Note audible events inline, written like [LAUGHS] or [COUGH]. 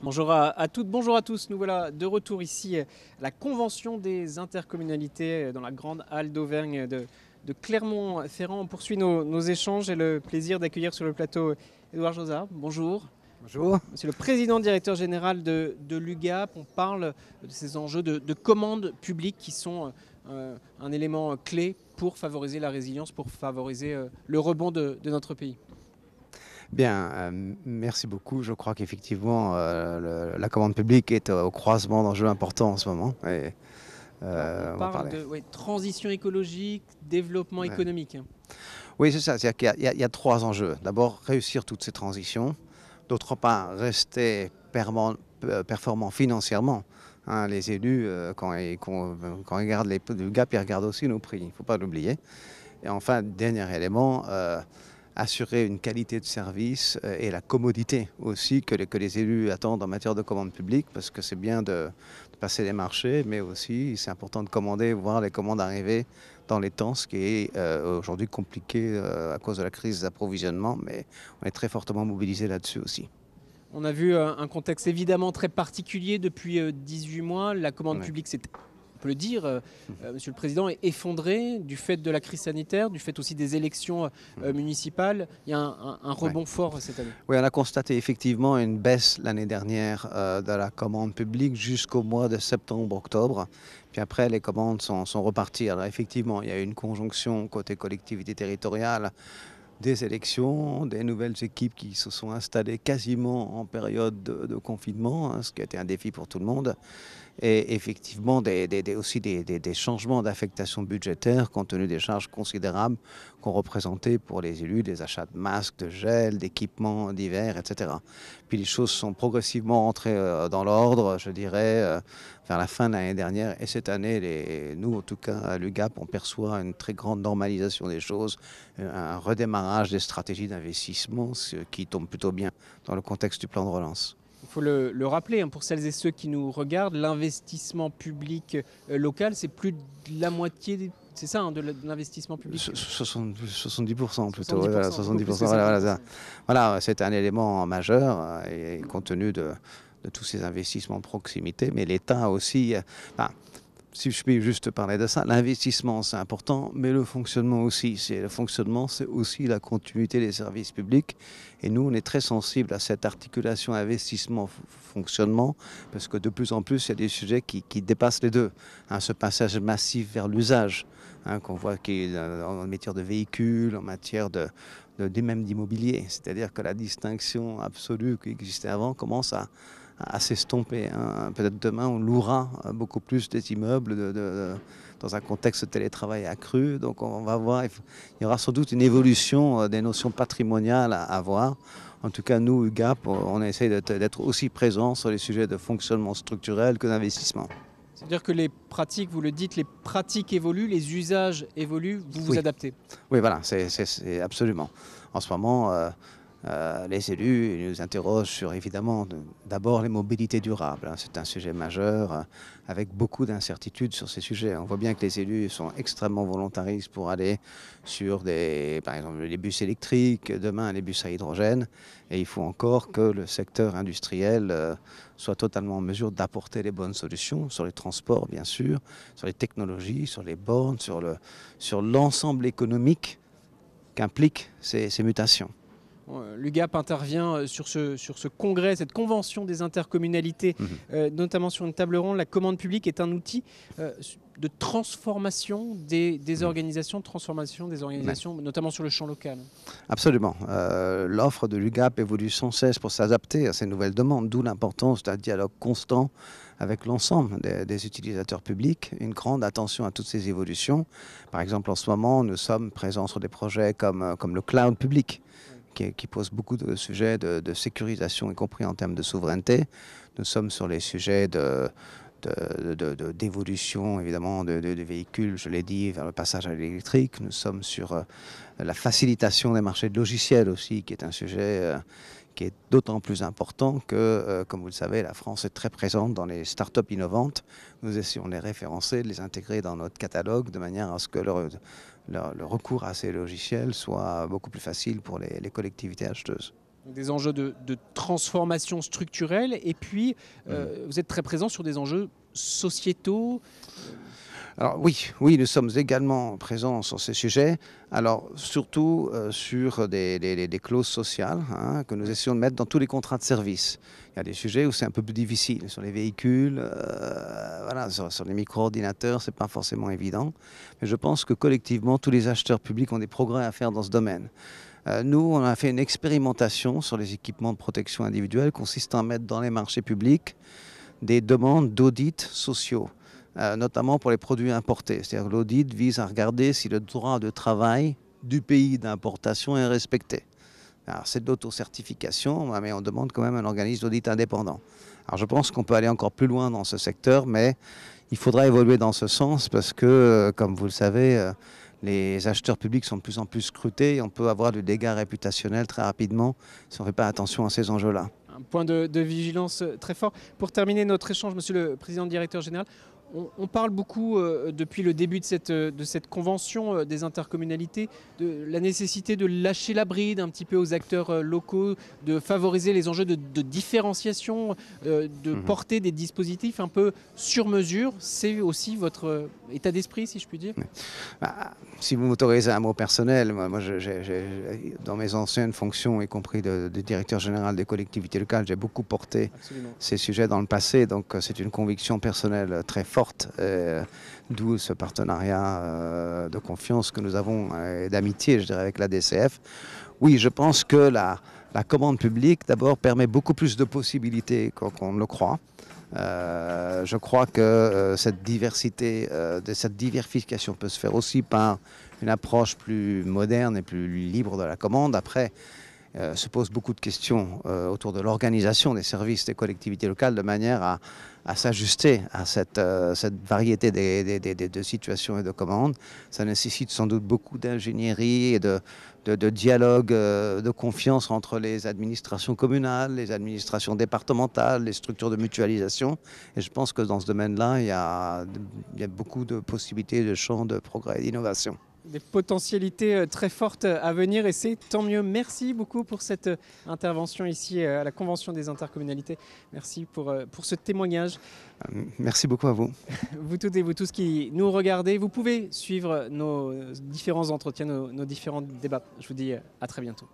Bonjour à, toutes, bonjour à tous. Nous voilà de retour ici à la convention des intercommunalités euh, dans la grande halle d'Auvergne de, Clermont-Ferrand. On poursuit nos, échanges. et le plaisir d'accueillir sur le plateau Edouard euh, Josard. Bonjour. Bonjour. Monsieur le président directeur général de, l'UGAP. On parle de ces enjeux de, de commandes publiques qui sont euh, un élément clé pour favoriser la résilience, pour favoriser le rebond de notre pays. Bien, euh, merci beaucoup. Je crois qu'effectivement, euh, la commande publique est au croisement d'enjeux importants en ce moment. Euh, on, parle de transition écologique, développement économique. Oui, c'est ça. C'est-à-dire qu'il y, a trois enjeux. D'abord, réussir toutes ces transitions. D'autre part, rester performant, financièrement. Hein, les élus, quand, ils, quand, regardent les, le GAP, ils regardent aussi nos prix. Il ne faut pas l'oublier. Et enfin, dernier élément, assurer une qualité de service euh, et la commodité aussi que les, que les élus attendent en matière de commande publique, parce que c'est bien de, passer les marchés, mais aussi c'est important de commander, voir les commandes arriver dans les temps, ce qui est euh, aujourd'hui compliqué euh, à cause de la crise d'approvisionnement, mais on est très fortement mobilisé là-dessus aussi. On a vu un contexte évidemment très particulier depuis 18 mois. La commande publique s'est on peut le dire, euh, euh, Monsieur le Président, est effondré du fait de la crise sanitaire, du fait aussi des élections euh, mm. municipales. Il y a un, rebond fort cette année. Oui, on a constaté effectivement une baisse l'année dernière de la commande publique jusqu'au mois de septembre-octobre. Puis après, les commandes sont, sont reparties. Alors effectivement, il y a eu une conjonction côté collectivité territoriale des élections, des nouvelles équipes qui se sont installées quasiment en période de, confinement, hein, ce qui a été un défi pour tout le monde, et effectivement aussi des, changements d'affectation budgétaire compte tenu des charges considérables qu'ont représentait pour les élus, des achats de masques, de gel, d'équipements divers, etc. Puis les choses sont progressivement entrées euh, dans l'ordre, je dirais, euh, vers la fin de l'année dernière. Et cette année, les, nous, en tout cas, à l'UGAP, on perçoit une très grande normalisation des choses, euh, un redémarrage des stratégies d'investissement, ce qui tombe plutôt bien dans le contexte du plan de relance. Il faut le, rappeler, hein, pour celles et ceux qui nous regardent, l'investissement public euh, local, c'est plus de la moitié c'est ça, hein, de l'investissement public 70% plutôt. voilà, voilà c'est un élément majeur euh, et compte tenu de, de tous ces investissements de proximité, mais l'État aussi... Euh, si je puis juste parler de ça, l'investissement c'est important, mais le fonctionnement aussi. C'est le fonctionnement, c'est aussi la continuité des services publics. Et nous, on est très sensible à cette articulation investissement-fonctionnement, parce que de plus en plus, il y a des sujets qui, dépassent les deux. Hein, ce passage massif vers l'usage, hein, qu'on voit qu euh, en matière de véhicules, en matière de, de des d'immobilier. C'est-à-dire que la distinction absolue qui existait avant commence à à s'estomper. Hein. Peut-être demain, on louera euh, beaucoup plus des immeubles de, dans un contexte de télétravail accru. Donc on va voir, il, y aura sans doute une évolution euh, des notions patrimoniales à, voir. En tout cas, nous, UGAP, on essaie d'être aussi présents sur les sujets de fonctionnement structurel que d'investissement. C'est-à-dire que les pratiques, vous le dites, les pratiques évoluent, les usages évoluent, vous vous adaptez. Oui, voilà, c'est absolument. En ce moment, euh, euh, les élus nous interrogent sur évidemment d'abord les mobilités durables. Hein. C'est un sujet majeur euh, avec beaucoup d'incertitudes sur ces sujets. On voit bien que les élus sont extrêmement volontaristes pour aller sur des, par exemple les bus électriques, demain les bus à hydrogène. Et il faut encore que le secteur industriel euh, soit totalement en mesure d'apporter les bonnes solutions sur les transports, bien sûr, sur les technologies, sur les bornes, sur l'ensemble le, sur économique qu'impliquent ces mutations. Euh, L'UGAP intervient euh, sur ce, sur ce congrès, cette convention des intercommunalités, mhm. euh, notamment sur une table ronde. La commande publique est un outil de transformation des, mhm. organisations, transformation des organisations, notamment sur le champ local. Absolument. L'offre de l'UGAP évolue sans cesse pour s'adapter à ces nouvelles demandes, d'où l'importance d'un dialogue constant avec l'ensemble des, utilisateurs publics, une grande attention à toutes ces évolutions. Par exemple, en ce moment, nous sommes présents sur des projets comme, le cloud public qui, pose beaucoup de sujets de, sécurisation, y compris en termes de souveraineté. Nous sommes sur les sujets de d'évolution évidemment de, véhicules, je l'ai dit, vers le passage à l'électrique. Nous sommes sur euh, la facilitation des marchés de logiciels aussi, qui est un sujet euh, qui est d'autant plus important que, euh, comme vous le savez, la France est très présente dans les start-up innovantes. Nous essayons de les référencer, de les intégrer dans notre catalogue de manière à ce que leur, le, recours à ces logiciels soit beaucoup plus facile pour les, collectivités acheteuses des enjeux de, transformation structurelle et puis euh, mm. vous êtes très présent sur des enjeux sociétaux alors oui, oui, nous sommes également présents sur ces sujets. Alors surtout euh, sur des, clauses sociales hein, que nous essayons de mettre dans tous les contrats de service. Il y a des sujets où c'est un peu plus difficile sur les véhicules, euh, voilà, sur, les micro-ordinateurs, c'est pas forcément évident. Mais je pense que collectivement, tous les acheteurs publics ont des progrès à faire dans ce domaine euh, nous, on a fait une expérimentation sur les équipements de protection individuelle consistant à mettre dans les marchés publics des demandes d'audits sociaux. Euh, notamment pour les produits importés. C'est-à-dire l'audit vise à regarder si le droit de travail du pays d'importation est respecté. Alors c'est de l'autocertification, mais on demande quand même un organisme d'audit indépendant. Alors je pense qu'on peut aller encore plus loin dans ce secteur, mais il faudra évoluer dans ce sens parce que, euh, comme vous le savez, euh, les acheteurs publics sont de plus en plus scrutés et on peut avoir du dégât réputationnel très rapidement si on ne fait pas attention à ces enjeux-là. Un point de, de, vigilance très fort. Pour terminer notre échange, Monsieur le Président-Directeur Général, on, parle beaucoup euh, depuis le début de cette, euh, de cette convention euh, des intercommunalités de la nécessité de lâcher la bride un petit peu aux acteurs locaux, de favoriser les enjeux de, différenciation, de mhm. porter des dispositifs un peu sur mesure. C'est aussi votre état d'esprit, si je puis dire. Bah, si vous m'autorisez un mot personnel, moi, dans mes anciennes fonctions, y compris de, directeur général des collectivités locales, j'ai beaucoup porté ces sujets dans le passé. Donc c'est une conviction personnelle très forte euh, d'où ce partenariat euh, de confiance que nous avons euh, et d'amitié, je dirais, avec la DCF. Oui, je pense que la, la commande publique, d'abord, permet beaucoup plus de possibilités qu'on ne le croit. je crois que cette diversité, de cette diversification peut se faire aussi par une approche plus moderne et plus libre de la commande. Après, euh, se pose beaucoup de questions euh, autour de l'organisation des services des collectivités locales de manière à, s'ajuster à cette, euh, variété des, de situations et de commandes. Ça nécessite sans doute beaucoup d'ingénierie et de, dialogue, de confiance entre les administrations communales, les administrations départementales, les structures de mutualisation. Et je pense que dans ce domaine-là, il, il y a beaucoup de possibilités, de champs de progrès et d'innovation des potentialités euh, très fortes euh, à venir et c'est tant mieux. Merci beaucoup pour cette euh, intervention ici à la Convention des intercommunalités. Merci pour, pour ce témoignage. Merci beaucoup à vous. [LAUGHS] Vous toutes et vous tous qui nous regardez, vous pouvez suivre nos différents entretiens, nos différents débats. Je vous dis à très bientôt.